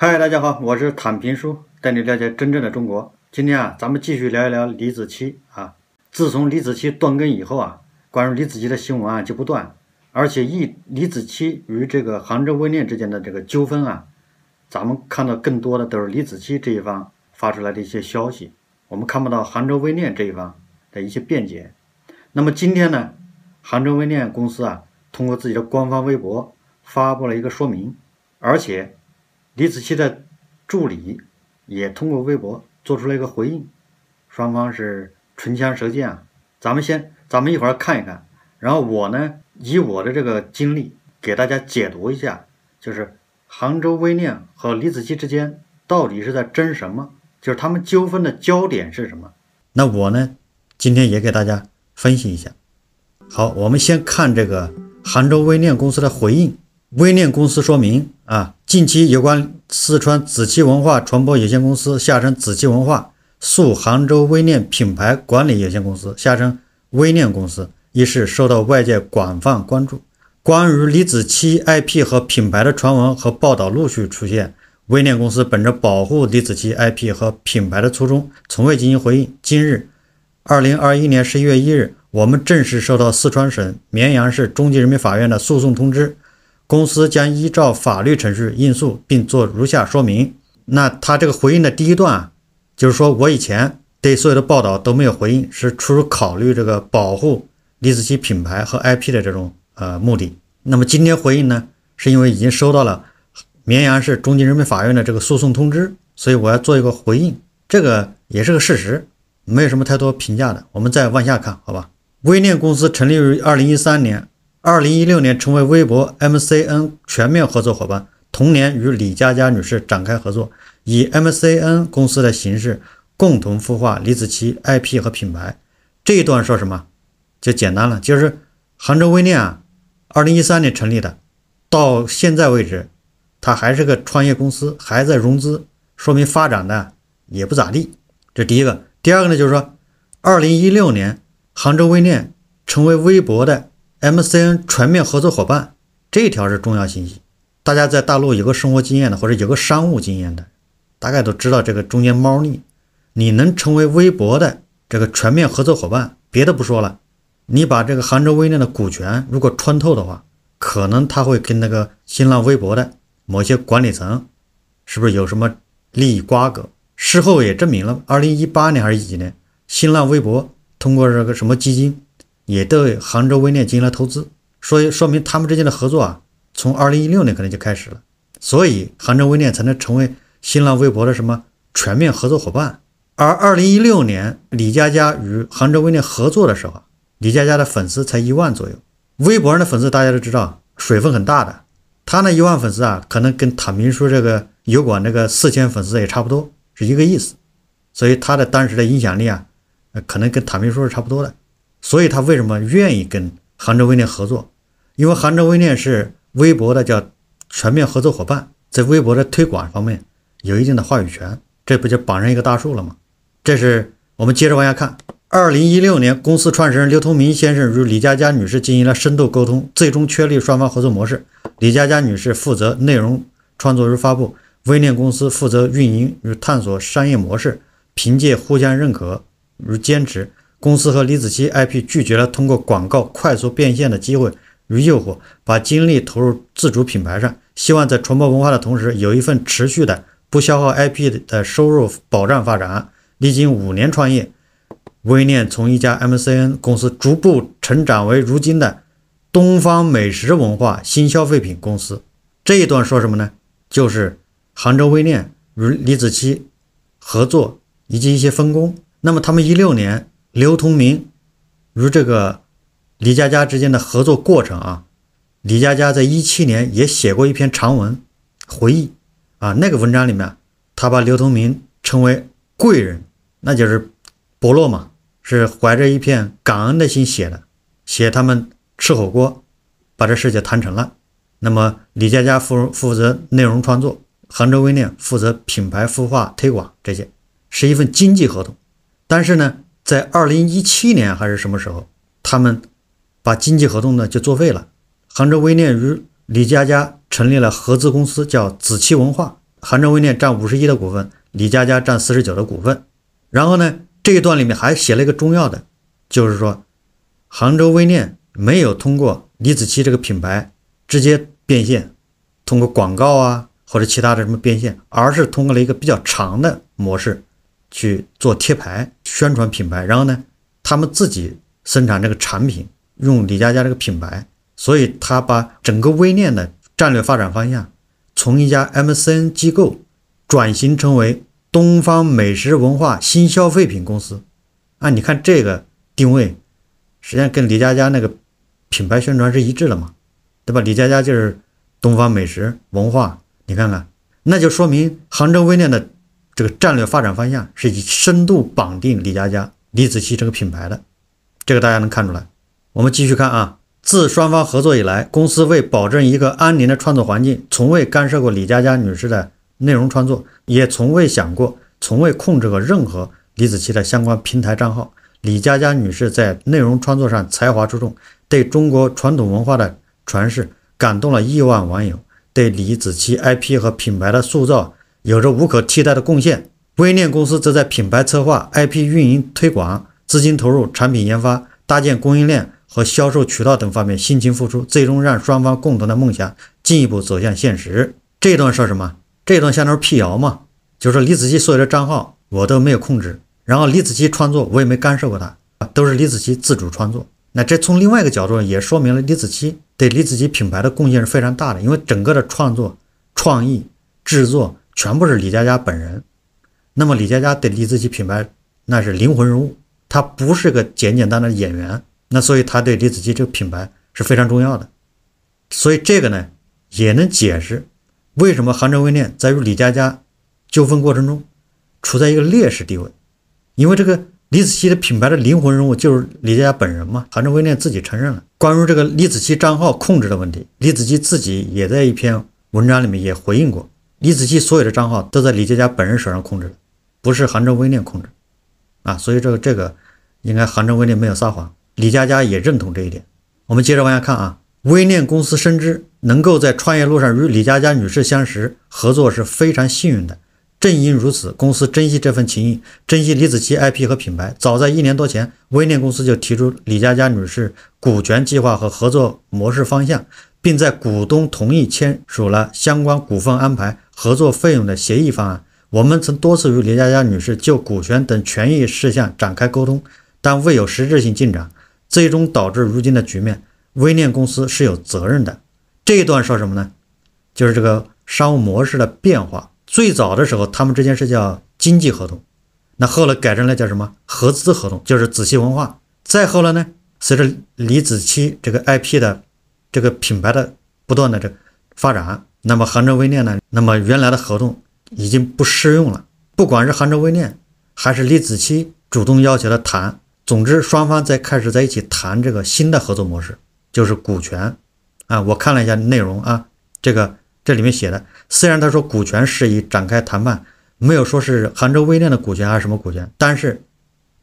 嗨，大家好，我是坦平叔，带你了解真正的中国。今天啊，咱们继续聊一聊李子柒啊。自从李子柒断更以后啊，关于李子柒的新闻啊就不断，而且一李子柒与这个杭州微念之间的这个纠纷啊，咱们看到更多的都是李子柒这一方发出来的一些消息，我们看不到杭州微念这一方的一些辩解。那么今天呢，杭州微念公司啊，通过自己的官方微博发布了一个说明，而且。李子柒的助理也通过微博做出了一个回应，双方是唇枪舌剑啊。咱们先，咱们一会儿看一看。然后我呢，以我的这个经历给大家解读一下，就是杭州微念和李子柒之间到底是在争什么？就是他们纠纷的焦点是什么？那我呢，今天也给大家分析一下。好，我们先看这个杭州微念公司的回应。微念公司说明啊。近期，有关四川紫气文化传播有限公司（下称“紫气文化”）诉杭州微念品牌管理有限公司（下称“微念公司”）一事受到外界广泛关注。关于李子柒 IP 和品牌的传闻和报道陆续出现，微念公司本着保护李子柒 IP 和品牌的初衷，从未进行回应。今日，二零二一年十一月一日，我们正式收到四川省绵阳市中级人民法院的诉讼通知。公司将依照法律程序应诉，并做如下说明。那他这个回应的第一段啊，就是说我以前对所有的报道都没有回应，是出于考虑这个保护李子柒品牌和 IP 的这种呃目的。那么今天回应呢，是因为已经收到了绵阳市中级人民法院的这个诉讼通知，所以我要做一个回应。这个也是个事实，没有什么太多评价的。我们再往下看，好吧。微念公司成立于二零一三年。二零一六年成为微博 M C N 全面合作伙伴，同年与李佳佳女士展开合作，以 M C N 公司的形式共同孵化李子柒 I P 和品牌。这一段说什么？就简单了，就是杭州微念啊，二零一三年成立的，到现在为止，它还是个创业公司，还在融资，说明发展的也不咋地。这第一个，第二个呢，就是说，二零一六年杭州微念成为微博的。MCN 全面合作伙伴这一条是重要信息，大家在大陆有个生活经验的或者有个商务经验的，大概都知道这个中间猫腻。你能成为微博的这个全面合作伙伴，别的不说了，你把这个杭州微链的股权如果穿透的话，可能他会跟那个新浪微博的某些管理层是不是有什么利益瓜葛？事后也证明了，二零一八年还是几年，新浪微博通过这个什么基金。也对杭州微链进行了投资，所以说明他们之间的合作啊，从二零一六年可能就开始了，所以杭州微链才能成为新浪微博的什么全面合作伙伴。而二零一六年李佳佳与杭州微链合作的时候李佳佳的粉丝才一万左右，微博上的粉丝大家都知道水分很大的，他那一万粉丝啊，可能跟坦平叔这个油管那个四千粉丝也差不多是一个意思，所以他的当时的影响力啊，可能跟坦平叔是差不多的。所以，他为什么愿意跟杭州微念合作？因为杭州微念是微博的叫全面合作伙伴，在微博的推广方面有一定的话语权，这不就绑上一个大树了吗？这是我们接着往下看。二零一六年，公司创始人刘同明先生与李佳佳女士进行了深度沟通，最终确立双方合作模式。李佳佳女士负责内容创作与发布，微念公司负责运营与探索商业模式。凭借互相认可与坚持。公司和李子柒 IP 拒绝了通过广告快速变现的机会与诱惑，把精力投入自主品牌上，希望在传播文化的同时，有一份持续的不消耗 IP 的收入保障发展。历经五年创业，微念从一家 MCN 公司逐步成长为如今的东方美食文化新消费品公司。这一段说什么呢？就是杭州微念与李子柒合作以及一些分工。那么他们一六年。刘同明与这个李佳佳之间的合作过程啊，李佳佳在一七年也写过一篇长文回忆啊。那个文章里面，他把刘同明称为贵人，那就是伯乐嘛，是怀着一片感恩的心写的。写他们吃火锅，把这事情谈成了。那么李佳佳负负责内容创作，杭州微念负责品牌孵化推广，这些是一份经济合同，但是呢。在二零一七年还是什么时候，他们把经纪合同呢就作废了。杭州微念与李佳佳成立了合资公司，叫紫气文化。杭州微念占五十一的股份，李佳佳占四十九的股份。然后呢，这一段里面还写了一个重要的，就是说，杭州微念没有通过李子柒这个品牌直接变现，通过广告啊或者其他的什么变现，而是通过了一个比较长的模式。去做贴牌宣传品牌，然后呢，他们自己生产这个产品，用李佳佳这个品牌，所以他把整个微链的战略发展方向从一家 MCN 机构转型成为东方美食文化新消费品公司。啊，你看这个定位，实际上跟李佳佳那个品牌宣传是一致的嘛，对吧？李佳佳就是东方美食文化，你看看，那就说明杭州微链的。这个战略发展方向是以深度绑定李佳佳、李子柒这个品牌的，这个大家能看出来。我们继续看啊，自双方合作以来，公司为保证一个安宁的创作环境，从未干涉过李佳佳女士的内容创作，也从未想过、从未控制过任何李子柒的相关平台账号。李佳佳女士在内容创作上才华出众，对中国传统文化的传世感动了亿万网友，对李子柒 IP 和品牌的塑造。有着无可替代的贡献。供应链公司则在品牌策划、IP 运营、推广、资金投入、产品研发、搭建供应链和销售渠道等方面辛勤付出，最终让双方共同的梦想进一步走向现实。这段说什么？这段相当于辟谣嘛？就是李子柒所有的账号我都没有控制，然后李子柒创作我也没干涉过，他都是李子柒自主创作。那这从另外一个角度也说明了李子柒对李子柒品牌的贡献是非常大的，因为整个的创作、创意、制作。全部是李佳佳本人。那么李佳佳对李子柒品牌那是灵魂人物，她不是个简简单单的演员，那所以她对李子柒这个品牌是非常重要的。所以这个呢，也能解释为什么杭州微念在与李佳佳纠纷过程中处在一个劣势地位，因为这个李子柒的品牌的灵魂人物就是李佳佳本人嘛。杭州微念自己承认了关于这个李子柒账号控制的问题，李子柒自己也在一篇文章里面也回应过。李子柒所有的账号都在李佳佳本人手上控制的，不是杭州微念控制，啊，所以这个这个应该杭州微念没有撒谎，李佳佳也认同这一点。我们接着往下看啊，微念公司深知能够在创业路上与李佳佳女士相识合作是非常幸运的。正因如此，公司珍惜这份情谊，珍惜李子柒 IP 和品牌。早在一年多前，微念公司就提出李佳佳女士股权计划和合作模式方向，并在股东同意签署了相关股份安排。合作费用的协议方案，我们曾多次与李佳佳女士就股权等权益事项展开沟通，但未有实质性进展，最终导致如今的局面。微念公司是有责任的。这一段说什么呢？就是这个商务模式的变化。最早的时候，他们之间是叫经济合同，那后来改成了叫什么合资合同，就是子系文化。再后来呢，随着李子柒这个 IP 的这个品牌的不断的这发展。那么杭州微念呢？那么原来的合同已经不适用了。不管是杭州微念还是李子柒主动要求的谈，总之双方在开始在一起谈这个新的合作模式，就是股权啊。我看了一下内容啊，这个这里面写的，虽然他说股权事宜展开谈判，没有说是杭州微念的股权还是什么股权，但是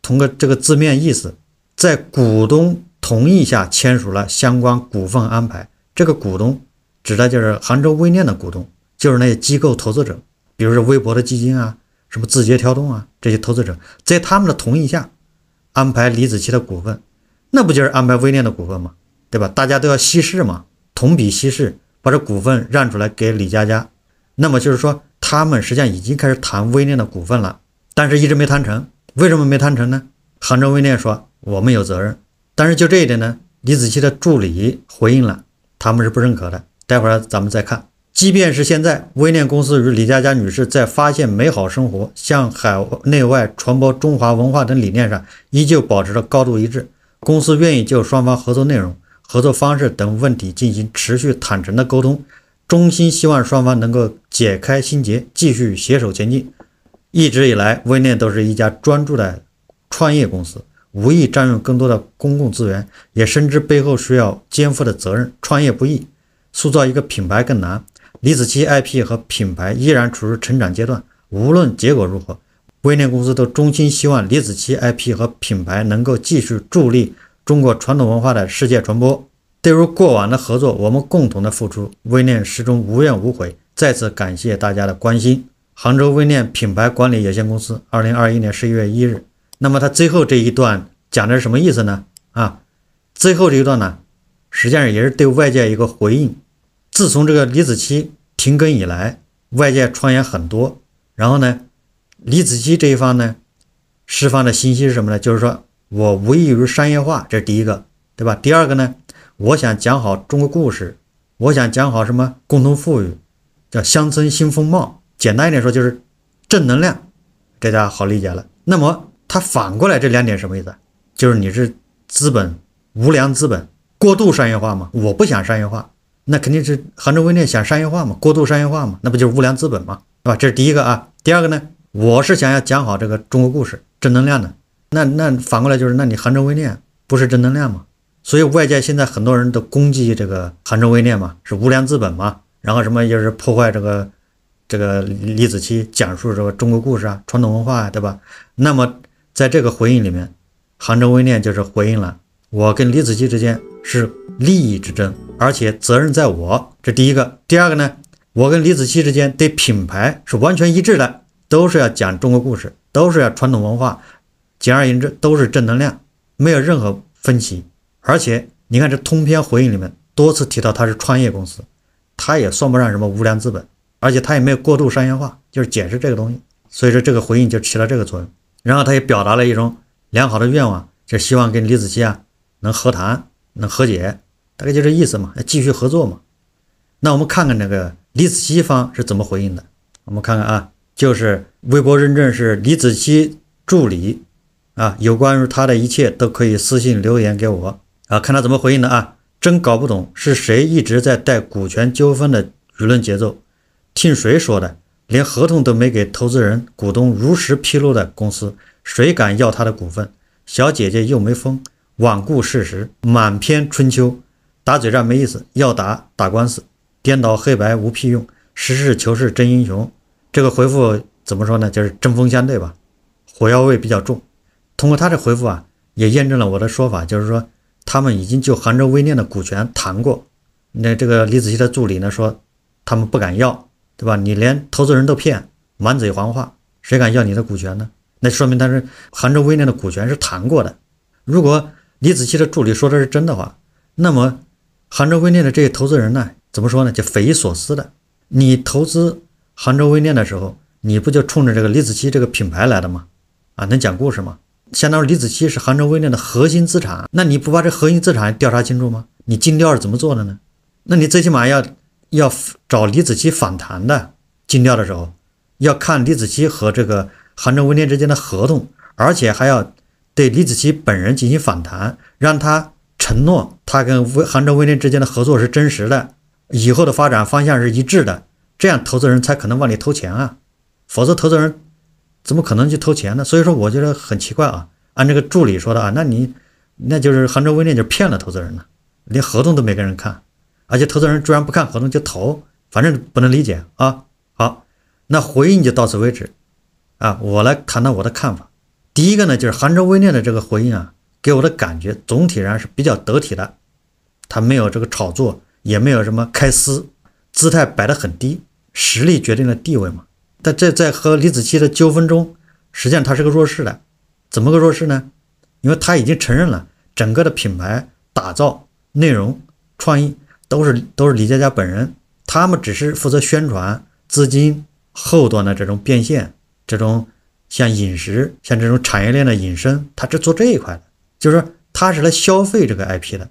通过这个字面意思，在股东同意下签署了相关股份安排，这个股东。指的就是杭州微念的股东，就是那些机构投资者，比如说微博的基金啊，什么字节跳动啊这些投资者，在他们的同意下安排李子柒的股份，那不就是安排微念的股份吗？对吧？大家都要稀释嘛，同比稀释，把这股份让出来给李佳佳。那么就是说，他们实际上已经开始谈微念的股份了，但是一直没谈成。为什么没谈成呢？杭州微念说我们有责任，但是就这一点呢，李子柒的助理回应了，他们是不认可的。待会儿咱们再看。即便是现在，微念公司与李佳佳女士在发现美好生活、向海内外传播中华文化等理念上，依旧保持着高度一致。公司愿意就双方合作内容、合作方式等问题进行持续、坦诚的沟通，衷心希望双方能够解开心结，继续携手前进。一直以来，微念都是一家专注的创业公司，无意占用更多的公共资源，也深知背后需要肩负的责任。创业不易。塑造一个品牌更难，李子柒 IP 和品牌依然处于成长阶段。无论结果如何，威廉公司都衷心希望李子柒 IP 和品牌能够继续助力中国传统文化的世界传播。对于过往的合作，我们共同的付出，威廉始终无怨无悔。再次感谢大家的关心。杭州威念品牌管理有限公司，二零二一年十一月一日。那么他最后这一段讲的是什么意思呢？啊，最后这一段呢，实际上也是对外界一个回应。自从这个李子柒停更以来，外界传言很多。然后呢，李子柒这一方呢，释放的信息是什么呢？就是说我无异于商业化，这是第一个，对吧？第二个呢，我想讲好中国故事，我想讲好什么共同富裕，叫乡村新风貌。简单一点说，就是正能量，这大家好理解了。那么他反过来这两点什么意思？就是你是资本无良资本过度商业化嘛？我不想商业化。那肯定是杭州微念想商业化嘛，过度商业化嘛，那不就是无良资本嘛，对吧？这是第一个啊。第二个呢，我是想要讲好这个中国故事，正能量的。那那反过来就是，那你杭州微念不是正能量吗？所以外界现在很多人都攻击这个杭州微念嘛，是无良资本嘛，然后什么就是破坏这个这个李子柒讲述这个中国故事啊，传统文化啊，对吧？那么在这个回应里面，杭州微念就是回应了我跟李子柒之间是利益之争。而且责任在我，这第一个。第二个呢，我跟李子柒之间对品牌是完全一致的，都是要讲中国故事，都是要传统文化。简而言之，都是正能量，没有任何分歧。而且你看，这通篇回应里面多次提到他是创业公司，他也算不上什么无良资本，而且他也没有过度商业化，就是解释这个东西。所以说，这个回应就起了这个作用。然后他也表达了一种良好的愿望，就希望跟李子柒啊能和谈，能和解。大概就这意思嘛，继续合作嘛。那我们看看那个李子柒方是怎么回应的。我们看看啊，就是微博认证是李子柒助理啊，有关于他的一切都可以私信留言给我啊，看他怎么回应的啊。真搞不懂是谁一直在带股权纠纷的舆论节奏，听谁说的？连合同都没给投资人股东如实披露的公司，谁敢要他的股份？小姐姐又没疯，罔顾事实，满篇春秋。打嘴仗没意思，要打打官司。颠倒黑白无屁用，实事求是真英雄。这个回复怎么说呢？就是针锋相对吧，火药味比较重。通过他的回复啊，也验证了我的说法，就是说他们已经就杭州微链的股权谈过。那这个李子柒的助理呢说，他们不敢要，对吧？你连投资人都骗，满嘴谎话，谁敢要你的股权呢？那说明他是杭州微链的股权是谈过的。如果李子柒的助理说的是真的话，那么。杭州微链的这些投资人呢，怎么说呢？就匪夷所思的。你投资杭州微链的时候，你不就冲着这个李子柒这个品牌来的吗？啊，能讲故事吗？相当于李子柒是杭州微链的核心资产，那你不把这核心资产调查清楚吗？你尽调是怎么做的呢？那你最起码要要找李子柒访谈的尽调的时候，要看李子柒和这个杭州微链之间的合同，而且还要对李子柒本人进行访谈，让他。承诺他跟微杭州微链之间的合作是真实的，以后的发展方向是一致的，这样投资人才可能往里投钱啊，否则投资人怎么可能去投钱呢？所以说我觉得很奇怪啊，按这个助理说的啊，那你那就是杭州微链就骗了投资人了，连合同都没给人看，而且投资人居然不看合同就投，反正不能理解啊。好，那回应就到此为止啊，我来谈谈我的看法。第一个呢，就是杭州微链的这个回应啊。给我的感觉总体上是比较得体的，他没有这个炒作，也没有什么开撕，姿态摆得很低，实力决定了地位嘛。但这在和李子柒的纠纷中，实际上他是个弱势的。怎么个弱势呢？因为他已经承认了，整个的品牌打造、内容创意都是都是李佳佳本人，他们只是负责宣传、资金后端的这种变现，这种像饮食、像这种产业链的引申，他只做这一块的。就是说，他是来消费这个 IP 的，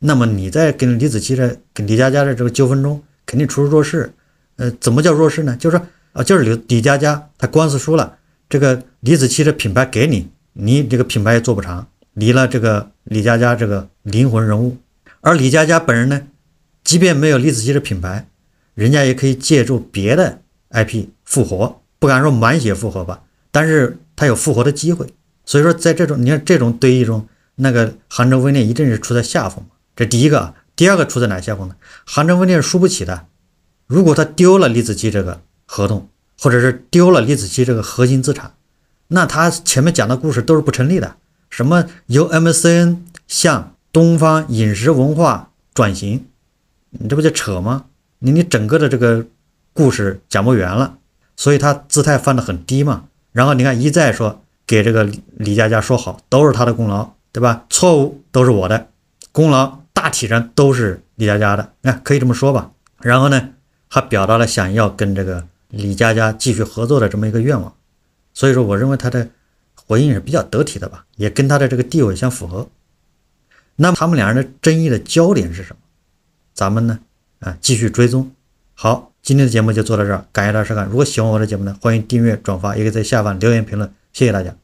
那么你在跟李子柒的跟李佳佳的这个纠纷中，肯定处于弱势。呃，怎么叫弱势呢？就是说，啊，就是李李佳佳她官司输了，这个李子柒的品牌给你，你这个品牌也做不长，离了这个李佳佳这个灵魂人物。而李佳佳本人呢，即便没有李子柒的品牌，人家也可以借助别的 IP 复活，不敢说满血复活吧，但是他有复活的机会。所以说，在这种你看这种对弈中，那个杭州温链一定是处在下风这第一个，第二个出在哪下风呢？杭州温链是输不起的。如果他丢了李子柒这个合同，或者是丢了李子柒这个核心资产，那他前面讲的故事都是不成立的。什么由 MCN 向东方饮食文化转型，你这不就扯吗？你你整个的这个故事讲不圆了。所以他姿态放得很低嘛。然后你看一再说。给这个李佳佳说好，都是他的功劳，对吧？错误都是我的，功劳大体上都是李佳佳的，看可以这么说吧。然后呢，还表达了想要跟这个李佳佳继续合作的这么一个愿望。所以说，我认为他的回应是比较得体的吧，也跟他的这个地位相符合。那么他们两人的争议的焦点是什么？咱们呢，啊，继续追踪。好，今天的节目就做到这儿，感谢大家收看。如果喜欢我的节目呢，欢迎订阅、转发，也可以在下方留言评论。谢谢大家。